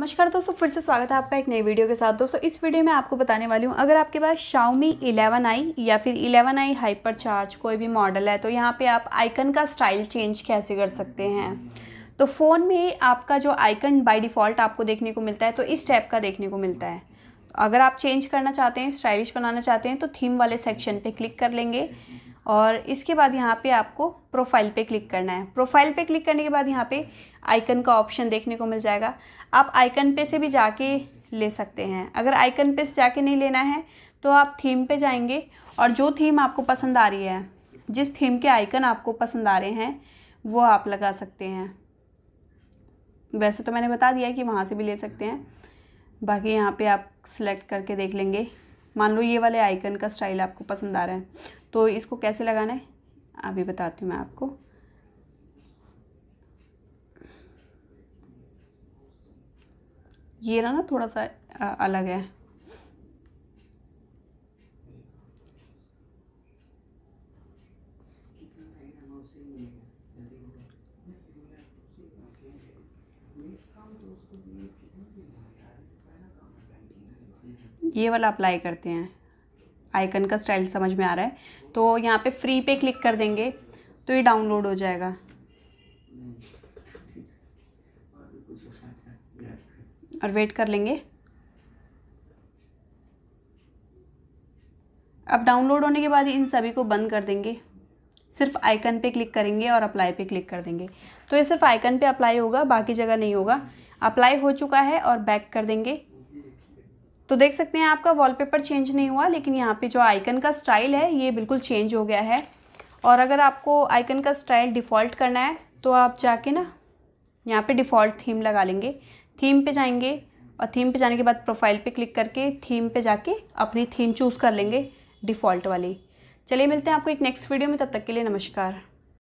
नमस्कार दोस्तों फिर से स्वागत है आपका एक नई वीडियो के साथ दोस्तों इस वीडियो में आपको बताने वाली हूँ अगर आपके पास Xiaomi 11i या फिर 11i हाइपर चार्ज कोई भी मॉडल है तो यहाँ पे आप आइकन का स्टाइल चेंज कैसे कर सकते हैं तो फ़ोन में आपका जो आइकन बाई डिफ़ॉल्ट आपको देखने को मिलता है तो इस टाइप का देखने को मिलता है अगर आप चेंज करना चाहते हैं स्टाइलिश बनाना चाहते हैं तो थीम वाले सेक्शन पर क्लिक कर लेंगे और इसके बाद यहाँ पे आपको प्रोफाइल पे क्लिक करना है प्रोफाइल पे क्लिक करने के बाद यहाँ पे आइकन का ऑप्शन देखने को मिल जाएगा आप आइकन पे से भी जाके ले सकते हैं अगर आइकन पे से जाके नहीं लेना है तो आप थीम पे जाएंगे और जो थीम आपको पसंद आ रही है जिस थीम के आइकन आपको पसंद आ रहे हैं वो आप लगा सकते हैं वैसे तो मैंने बता दिया कि वहाँ से भी ले सकते हैं बाकी यहाँ पर आप सिलेक्ट करके देख लेंगे मान लो ये वाले आइकन का स्टाइल आपको पसंद आ रहा है तो इसको कैसे लगाना है अभी बताती हूँ मैं आपको ये रहा ना थोड़ा सा अलग है ये वाला अप्लाई करते हैं आइकन का स्टाइल समझ में आ रहा है तो यहाँ पे फ्री पे क्लिक कर देंगे तो ये डाउनलोड हो जाएगा और वेट कर लेंगे अब डाउनलोड होने के बाद इन सभी को बंद कर देंगे सिर्फ आइकन पे क्लिक करेंगे और अप्लाई पे क्लिक कर देंगे तो ये सिर्फ आइकन पे अप्लाई होगा बाकी जगह नहीं होगा अप्लाई हो चुका है और बैक कर देंगे तो देख सकते हैं आपका वॉलपेपर चेंज नहीं हुआ लेकिन यहाँ पे जो आइकन का स्टाइल है ये बिल्कुल चेंज हो गया है और अगर आपको आइकन का स्टाइल डिफ़ॉल्ट करना है तो आप जाके ना यहाँ पे डिफ़ॉल्ट थीम लगा लेंगे थीम पे जाएंगे और थीम पे जाने के बाद प्रोफाइल पे क्लिक करके थीम पे जाके अपनी थीम चूज़ कर लेंगे डिफ़ॉल्ट वाली चलिए मिलते हैं आपको एक नेक्स्ट वीडियो में तब तक के लिए नमस्कार